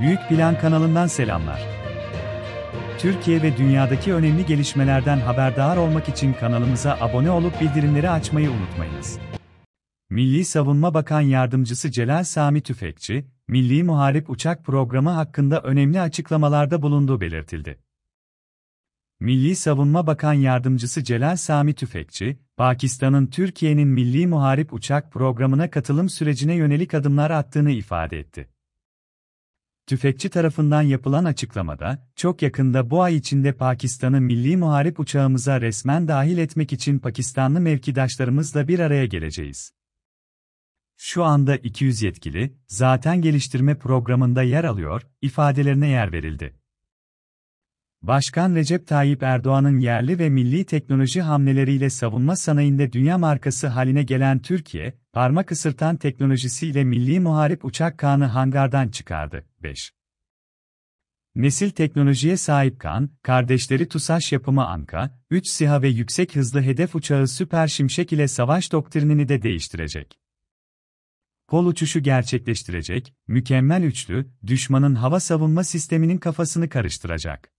Büyük Plan kanalından selamlar. Türkiye ve dünyadaki önemli gelişmelerden haberdar olmak için kanalımıza abone olup bildirimleri açmayı unutmayınız. Milli Savunma Bakan Yardımcısı Celal Sami Tüfekçi, Milli Muharip Uçak Programı hakkında önemli açıklamalarda bulunduğu belirtildi. Milli Savunma Bakan Yardımcısı Celal Sami Tüfekçi, Pakistan'ın Türkiye'nin Milli Muharip Uçak Programı'na katılım sürecine yönelik adımlar attığını ifade etti. Tüfekçi tarafından yapılan açıklamada, çok yakında bu ay içinde Pakistan'ı milli muharip uçağımıza resmen dahil etmek için Pakistanlı mevkidaşlarımızla bir araya geleceğiz. Şu anda 200 yetkili, zaten geliştirme programında yer alıyor, ifadelerine yer verildi. Başkan Recep Tayyip Erdoğan'ın yerli ve milli teknoloji hamleleriyle savunma sanayinde dünya markası haline gelen Türkiye, Parmak ısırtan teknolojisiyle Milli Muharip Uçak Kaan'ı hangardan çıkardı. 5. Nesil teknolojiye sahip Kaan, kardeşleri TUSAŞ yapımı Anka, 3 SİHA ve yüksek hızlı hedef uçağı Süper Şimşek ile savaş doktrinini de değiştirecek. Kol uçuşu gerçekleştirecek, mükemmel üçlü, düşmanın hava savunma sisteminin kafasını karıştıracak.